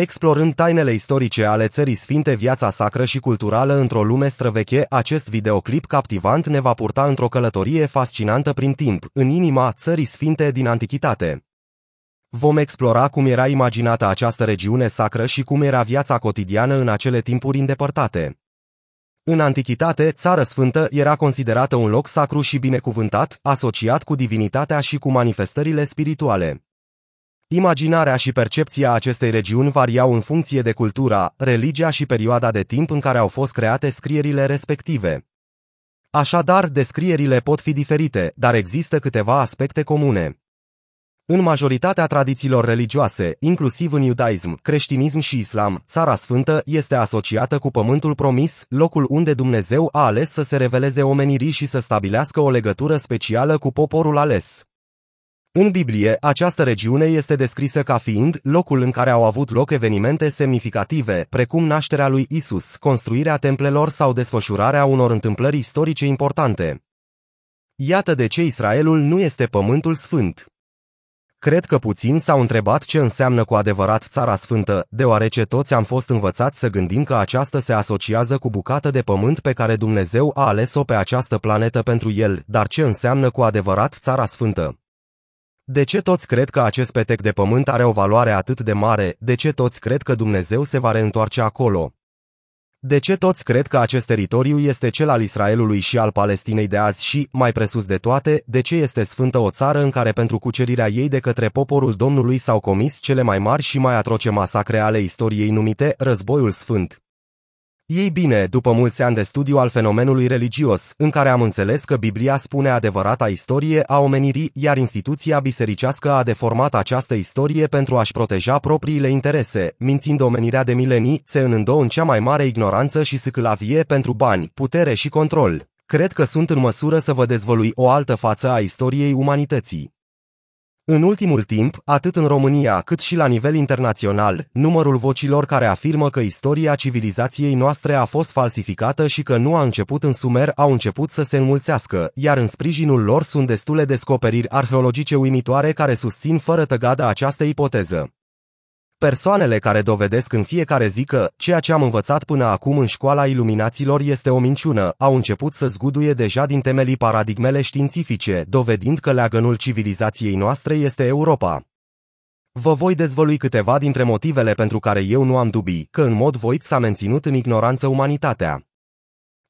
Explorând tainele istorice ale țării sfinte, viața sacră și culturală într-o lume străveche, acest videoclip captivant ne va purta într-o călătorie fascinantă prin timp, în inima țării sfinte din antichitate. Vom explora cum era imaginată această regiune sacră și cum era viața cotidiană în acele timpuri îndepărtate. În antichitate, Țara Sfântă era considerată un loc sacru și binecuvântat, asociat cu divinitatea și cu manifestările spirituale. Imaginarea și percepția acestei regiuni variau în funcție de cultura, religia și perioada de timp în care au fost create scrierile respective. Așadar, descrierile pot fi diferite, dar există câteva aspecte comune. În majoritatea tradițiilor religioase, inclusiv în iudaism, creștinism și islam, Țara Sfântă este asociată cu Pământul Promis, locul unde Dumnezeu a ales să se reveleze omenirii și să stabilească o legătură specială cu poporul ales. În Biblie, această regiune este descrisă ca fiind locul în care au avut loc evenimente semnificative, precum nașterea lui Isus, construirea templelor sau desfășurarea unor întâmplări istorice importante. Iată de ce Israelul nu este pământul sfânt. Cred că puțin s-au întrebat ce înseamnă cu adevărat țara sfântă, deoarece toți am fost învățați să gândim că aceasta se asociază cu bucată de pământ pe care Dumnezeu a ales-o pe această planetă pentru el, dar ce înseamnă cu adevărat țara sfântă? De ce toți cred că acest petec de pământ are o valoare atât de mare? De ce toți cred că Dumnezeu se va reîntoarce acolo? De ce toți cred că acest teritoriu este cel al Israelului și al Palestinei de azi și, mai presus de toate, de ce este sfântă o țară în care pentru cucerirea ei de către poporul Domnului s-au comis cele mai mari și mai atroce masacre ale istoriei numite Războiul Sfânt? Ei bine, după mulți ani de studiu al fenomenului religios, în care am înțeles că Biblia spune adevărata istorie a omenirii, iar instituția bisericească a deformat această istorie pentru a-și proteja propriile interese, mințind omenirea de milenii, se înândou în cea mai mare ignoranță și sâclavie pentru bani, putere și control. Cred că sunt în măsură să vă dezvălui o altă față a istoriei umanității. În ultimul timp, atât în România cât și la nivel internațional, numărul vocilor care afirmă că istoria civilizației noastre a fost falsificată și că nu a început în Sumer au început să se înmulțească, iar în sprijinul lor sunt destule descoperiri arheologice uimitoare care susțin fără tăgadă această ipoteză. Persoanele care dovedesc în fiecare zi că ceea ce am învățat până acum în școala iluminaților este o minciună, au început să zguduie deja din temelii paradigmele științifice, dovedind că leagănul civilizației noastre este Europa. Vă voi dezvălui câteva dintre motivele pentru care eu nu am dubii că în mod voit s-a menținut în ignoranță umanitatea.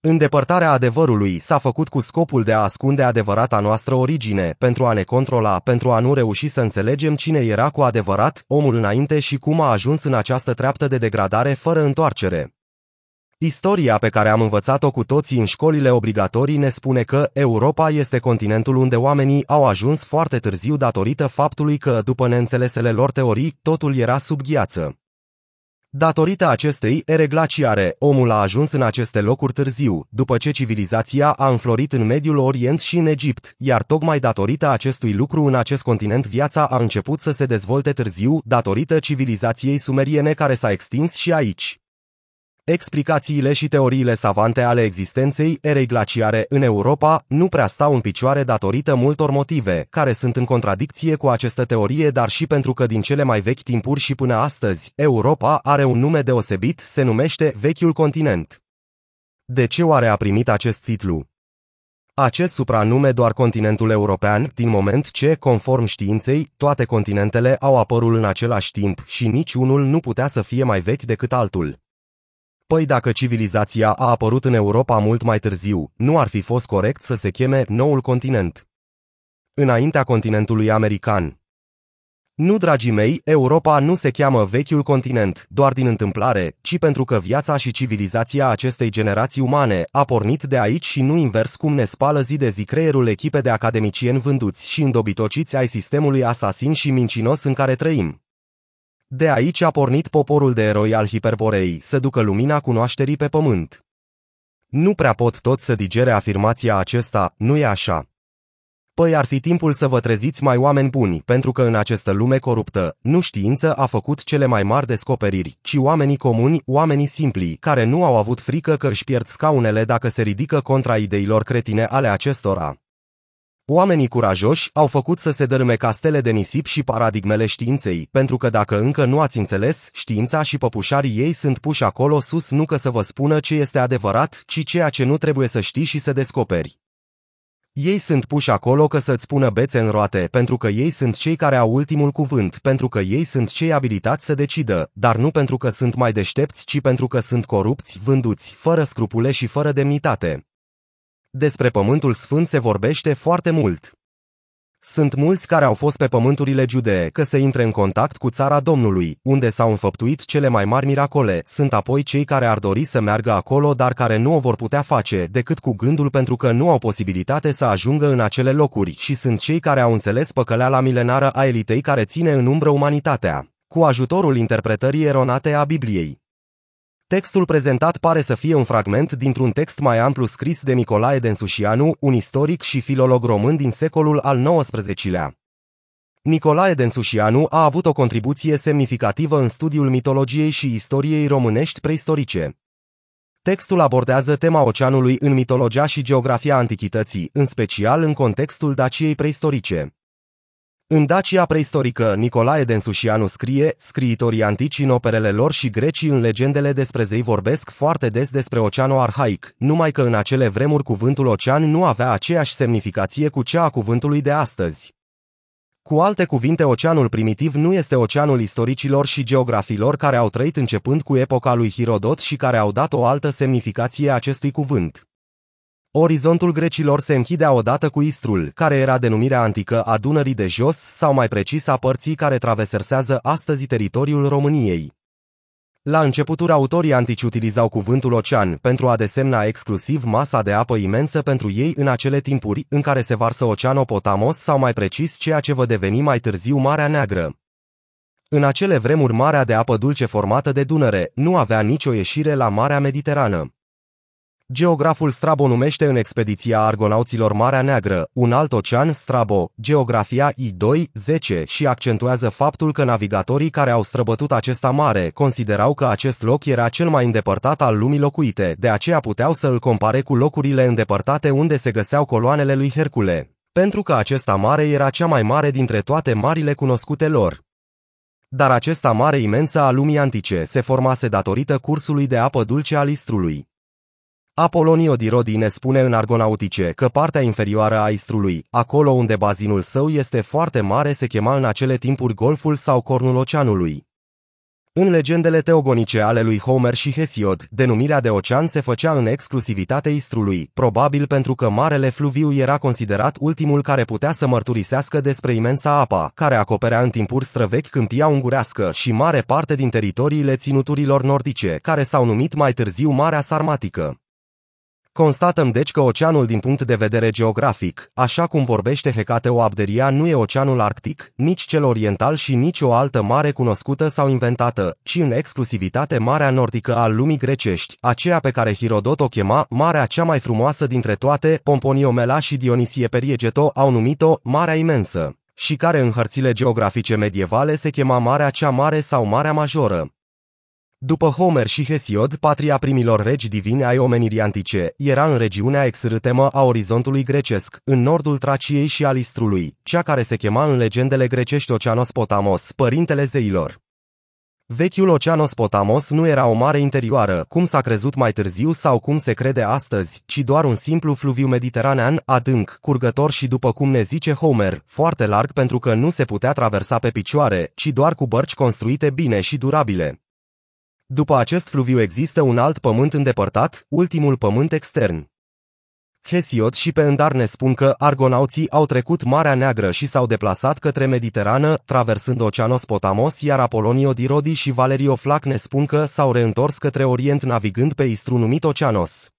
Îndepărtarea adevărului s-a făcut cu scopul de a ascunde adevărata noastră origine, pentru a ne controla, pentru a nu reuși să înțelegem cine era cu adevărat omul înainte și cum a ajuns în această treaptă de degradare fără întoarcere. Istoria pe care am învățat-o cu toții în școlile obligatorii ne spune că Europa este continentul unde oamenii au ajuns foarte târziu datorită faptului că, după neînțelesele lor teorii, totul era sub gheață. Datorită acestei ereglaciare, omul a ajuns în aceste locuri târziu, după ce civilizația a înflorit în Mediul Orient și în Egipt, iar tocmai datorită acestui lucru în acest continent viața a început să se dezvolte târziu, datorită civilizației sumeriene care s-a extins și aici. Explicațiile și teoriile savante ale existenței erei glaciare în Europa nu prea stau în picioare datorită multor motive, care sunt în contradicție cu această teorie, dar și pentru că din cele mai vechi timpuri și până astăzi, Europa are un nume deosebit, se numește Vechiul Continent. De ce oare a primit acest titlu? Acest supranume doar continentul european, din moment ce, conform științei, toate continentele au apărut în același timp și niciunul nu putea să fie mai vechi decât altul. Păi dacă civilizația a apărut în Europa mult mai târziu, nu ar fi fost corect să se cheme noul continent. Înaintea continentului american. Nu, dragii mei, Europa nu se cheamă vechiul continent doar din întâmplare, ci pentru că viața și civilizația acestei generații umane a pornit de aici și nu invers cum ne spală zi de zi creierul echipe de academicieni vânduți și îndobitociți ai sistemului asasin și mincinos în care trăim. De aici a pornit poporul de eroi al hiperborei să ducă lumina cunoașterii pe pământ. Nu prea pot tot să digere afirmația acesta, nu e așa. Păi ar fi timpul să vă treziți mai oameni buni, pentru că în această lume coruptă, nu știință a făcut cele mai mari descoperiri, ci oamenii comuni, oamenii simpli, care nu au avut frică că își pierd scaunele dacă se ridică contra ideilor cretine ale acestora. Oamenii curajoși au făcut să se dărâme castele de nisip și paradigmele științei, pentru că dacă încă nu ați înțeles, știința și păpușarii ei sunt puși acolo sus nu că să vă spună ce este adevărat, ci ceea ce nu trebuie să știi și să descoperi. Ei sunt puși acolo că să-ți spună bețe în roate, pentru că ei sunt cei care au ultimul cuvânt, pentru că ei sunt cei abilitați să decidă, dar nu pentru că sunt mai deștepți, ci pentru că sunt corupți, vânduți, fără scrupule și fără demnitate. Despre Pământul Sfânt se vorbește foarte mult. Sunt mulți care au fost pe pământurile Judee că se intre în contact cu țara Domnului, unde s-au înfăptuit cele mai mari miracole, sunt apoi cei care ar dori să meargă acolo dar care nu o vor putea face decât cu gândul pentru că nu au posibilitate să ajungă în acele locuri și sunt cei care au înțeles păcăleala milenară a elitei care ține în umbră umanitatea, cu ajutorul interpretării eronate a Bibliei. Textul prezentat pare să fie un fragment dintr-un text mai amplu scris de Nicolae Densușianu, un istoric și filolog român din secolul al XIX-lea. Nicolae Densușianu a avut o contribuție semnificativă în studiul mitologiei și istoriei românești preistorice. Textul abordează tema oceanului în mitologia și geografia antichității, în special în contextul Daciei preistorice. În Dacia preistorică, Nicolae Densușianu scrie, scriitorii antici în operele lor și grecii în legendele despre zei vorbesc foarte des despre oceanul arhaic, numai că în acele vremuri cuvântul ocean nu avea aceeași semnificație cu cea a cuvântului de astăzi. Cu alte cuvinte, oceanul primitiv nu este oceanul istoricilor și geografilor care au trăit începând cu epoca lui Hirodot și care au dat o altă semnificație acestui cuvânt. Orizontul grecilor se închidea odată cu Istrul, care era denumirea antică a Dunării de jos sau mai precis a părții care traversează astăzi teritoriul României. La începuturi autorii antici utilizau cuvântul ocean pentru a desemna exclusiv masa de apă imensă pentru ei în acele timpuri în care se varsă Oceanopotamos sau mai precis ceea ce va deveni mai târziu Marea Neagră. În acele vremuri marea de apă dulce formată de Dunăre nu avea nicio ieșire la Marea Mediterană. Geograful Strabo numește în expediția argonauților Marea Neagră, un alt ocean, Strabo, geografia I2, 10 și accentuează faptul că navigatorii care au străbătut acesta mare considerau că acest loc era cel mai îndepărtat al lumii locuite, de aceea puteau să îl compare cu locurile îndepărtate unde se găseau coloanele lui Hercule, pentru că acesta mare era cea mai mare dintre toate marile cunoscute lor. Dar acesta mare imensă a lumii antice se formase datorită cursului de apă dulce al Istrului. Apolonio di ne spune în Argonautice că partea inferioară a Istrului, acolo unde bazinul său este foarte mare, se chema în acele timpuri Golful sau Cornul Oceanului. În legendele teogonice ale lui Homer și Hesiod, denumirea de ocean se făcea în exclusivitate Istrului, probabil pentru că Marele Fluviu era considerat ultimul care putea să mărturisească despre imensa apa, care acoperea în timpuri străvechi câmpia ungurească și mare parte din teritoriile ținuturilor nordice, care s-au numit mai târziu Marea Sarmatică. Constatăm deci că oceanul din punct de vedere geografic, așa cum vorbește o Abderia, nu e oceanul arctic, nici cel oriental și nici o altă mare cunoscută sau inventată, ci în exclusivitate Marea Nordică al lumii grecești, aceea pe care Hirodot o chema Marea cea mai frumoasă dintre toate, Pomponiomela și Dionisie Periegeto au numit-o Marea Imensă și care în hărțile geografice medievale se chema Marea Cea Mare sau Marea Majoră. După Homer și Hesiod, patria primilor regi divini ai omenirii antice era în regiunea exrâtemă a orizontului grecesc, în nordul Traciei și al cea care se chema în legendele grecești Oceanos Potamos, părintele zeilor. Vechiul Oceanos Potamos nu era o mare interioară, cum s-a crezut mai târziu sau cum se crede astăzi, ci doar un simplu fluviu mediteranean, adânc, curgător și după cum ne zice Homer, foarte larg pentru că nu se putea traversa pe picioare, ci doar cu bărci construite bine și durabile. După acest fluviu există un alt pământ îndepărtat, ultimul pământ extern. Hesiod și pe îndar ne spun că argonauții au trecut Marea Neagră și s-au deplasat către Mediterană, traversând Oceanos Potamos, iar Apolonio Dirodi și Valerio Flac ne spun că s-au reîntors către Orient navigând pe istru numit Oceanos.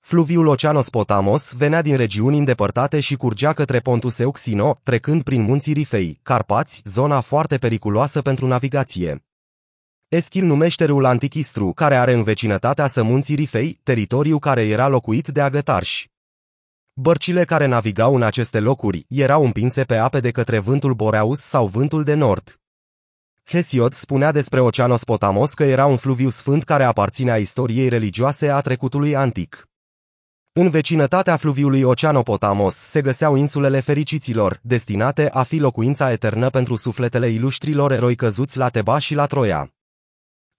Fluviul Oceanos Potamos venea din regiuni îndepărtate și curgea către Pontus Euxino, trecând prin munții Rifei, Carpați, zona foarte periculoasă pentru navigație. Eschil numește râul Antichistru, care are în vecinătatea sămunții Rifei, teritoriu care era locuit de agătarși. Bărcile care navigau în aceste locuri erau împinse pe ape de către vântul Boreaus sau vântul de nord. Hesiod spunea despre Oceanos Potamos că era un fluviu sfânt care aparținea istoriei religioase a trecutului antic. În vecinătatea fluviului Oceanopotamos se găseau insulele fericiților, destinate a fi locuința eternă pentru sufletele iluștrilor eroi căzuți la Teba și la Troia.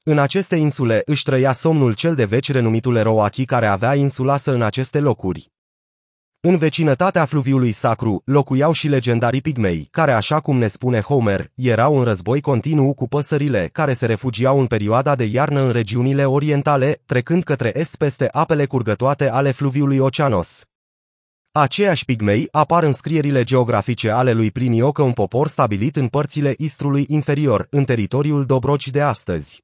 În aceste insule își trăia somnul cel de veci renumitul Eroachi care avea insula să în aceste locuri. În vecinătatea fluviului sacru locuiau și legendarii pigmei, care, așa cum ne spune Homer, erau în război continuu cu păsările care se refugiau în perioada de iarnă în regiunile orientale, trecând către est peste apele curgătoate ale fluviului Oceanos. Aceiași pigmei apar în scrierile geografice ale lui Plinio că un popor stabilit în părțile Istrului inferior, în teritoriul Dobroci de astăzi.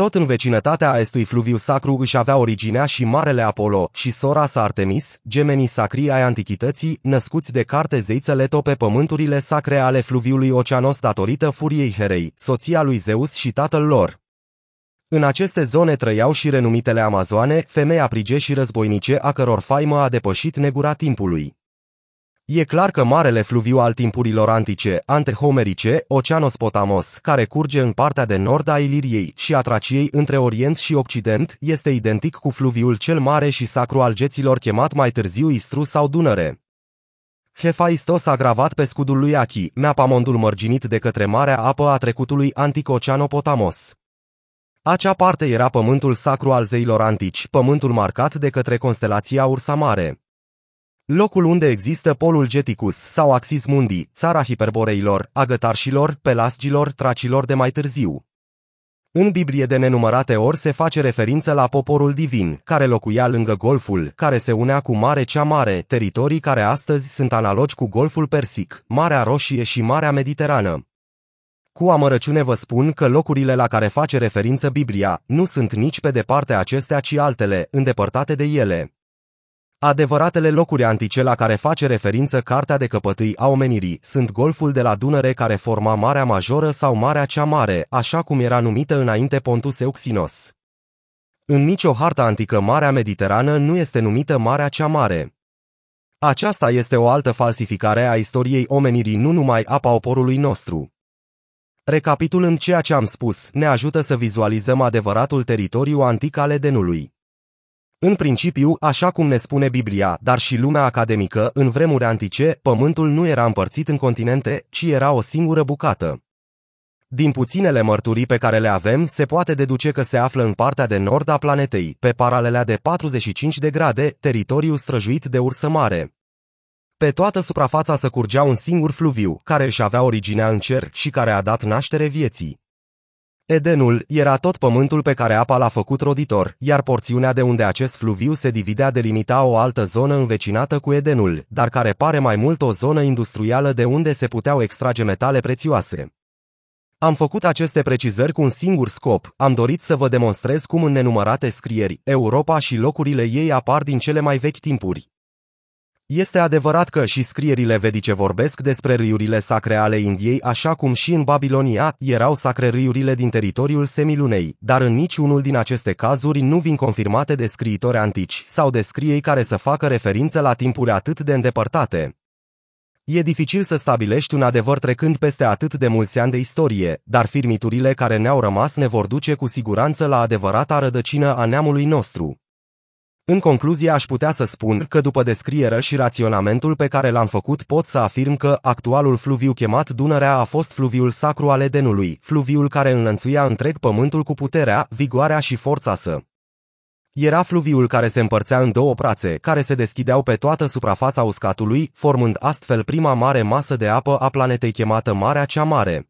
Tot în vecinătatea acestui fluviu sacru își avea originea și Marele Apollo și sora sa Artemis, gemenii sacri ai antichității, născuți de carte zeițele pe pământurile sacre ale fluviului Oceanos datorită furiei Herei, soția lui Zeus și tatăl lor. În aceste zone trăiau și renumitele amazoane, femei aprige și războinice a căror faimă a depășit negura timpului. E clar că marele fluviu al timpurilor antice, antehomerice, Oceanos Potamos, care curge în partea de nord a Iliriei și a Traciei între Orient și Occident, este identic cu fluviul cel mare și sacru al geților chemat mai târziu Istru sau Dunăre. Hefaistos a gravat pe scudul lui Achi, Neapamondul mărginit de către marea apă a trecutului antic Oceanopotamos. Acea parte era pământul sacru al zeilor antici, pământul marcat de către constelația Ursa Mare. Locul unde există polul Geticus sau Axis Mundi, țara hiperboreilor, agătarșilor, pelasgilor, tracilor de mai târziu. În Biblie de nenumărate ori se face referință la poporul divin, care locuia lângă golful, care se unea cu Mare Cea Mare, teritorii care astăzi sunt analogi cu golful Persic, Marea Roșie și Marea Mediterană. Cu amărăciune vă spun că locurile la care face referință Biblia nu sunt nici pe departe acestea, ci altele, îndepărtate de ele. Adevăratele locuri antice la care face referință cartea de căpătâi a omenirii sunt golful de la Dunăre care forma Marea Majoră sau Marea Cea Mare, așa cum era numită înainte Pontus Euxinos. În nicio hartă antică Marea Mediterană nu este numită Marea Cea Mare. Aceasta este o altă falsificare a istoriei omenirii, nu numai a pauporului nostru. Recapitulând ceea ce am spus, ne ajută să vizualizăm adevăratul teritoriu antic al Edenului. În principiu, așa cum ne spune Biblia, dar și lumea academică, în vremuri antice, pământul nu era împărțit în continente, ci era o singură bucată. Din puținele mărturii pe care le avem, se poate deduce că se află în partea de nord a planetei, pe paralela de 45 de grade, teritoriu străjuit de ursă mare. Pe toată suprafața să curgea un singur fluviu, care își avea originea în cer și care a dat naștere vieții. Edenul era tot pământul pe care apa l-a făcut roditor, iar porțiunea de unde acest fluviu se dividea delimita o altă zonă învecinată cu Edenul, dar care pare mai mult o zonă industrială de unde se puteau extrage metale prețioase. Am făcut aceste precizări cu un singur scop, am dorit să vă demonstrez cum în nenumărate scrieri, Europa și locurile ei apar din cele mai vechi timpuri. Este adevărat că și scrierile vedice vorbesc despre râurile sacre ale Indiei, așa cum și în Babilonia erau sacre râurile din teritoriul semilunei, dar în niciunul din aceste cazuri nu vin confirmate de scriitori antici sau de scriei care să facă referință la timpuri atât de îndepărtate. E dificil să stabilești un adevăr trecând peste atât de mulți ani de istorie, dar firmiturile care ne-au rămas ne vor duce cu siguranță la adevărata rădăcină a neamului nostru. În concluzie aș putea să spun că după descrierea și raționamentul pe care l-am făcut pot să afirm că actualul fluviu chemat Dunărea a fost fluviul sacru al Edenului, fluviul care înlănțuia întreg pământul cu puterea, vigoarea și forța să. Era fluviul care se împărțea în două prațe, care se deschideau pe toată suprafața uscatului, formând astfel prima mare masă de apă a planetei chemată Marea Cea Mare.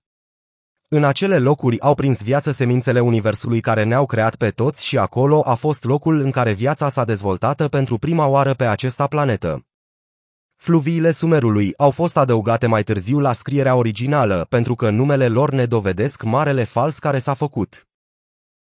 În acele locuri au prins viață semințele universului care ne-au creat pe toți și acolo a fost locul în care viața s-a dezvoltată pentru prima oară pe această planetă. Fluviile Sumerului au fost adăugate mai târziu la scrierea originală, pentru că numele lor ne dovedesc marele fals care s-a făcut.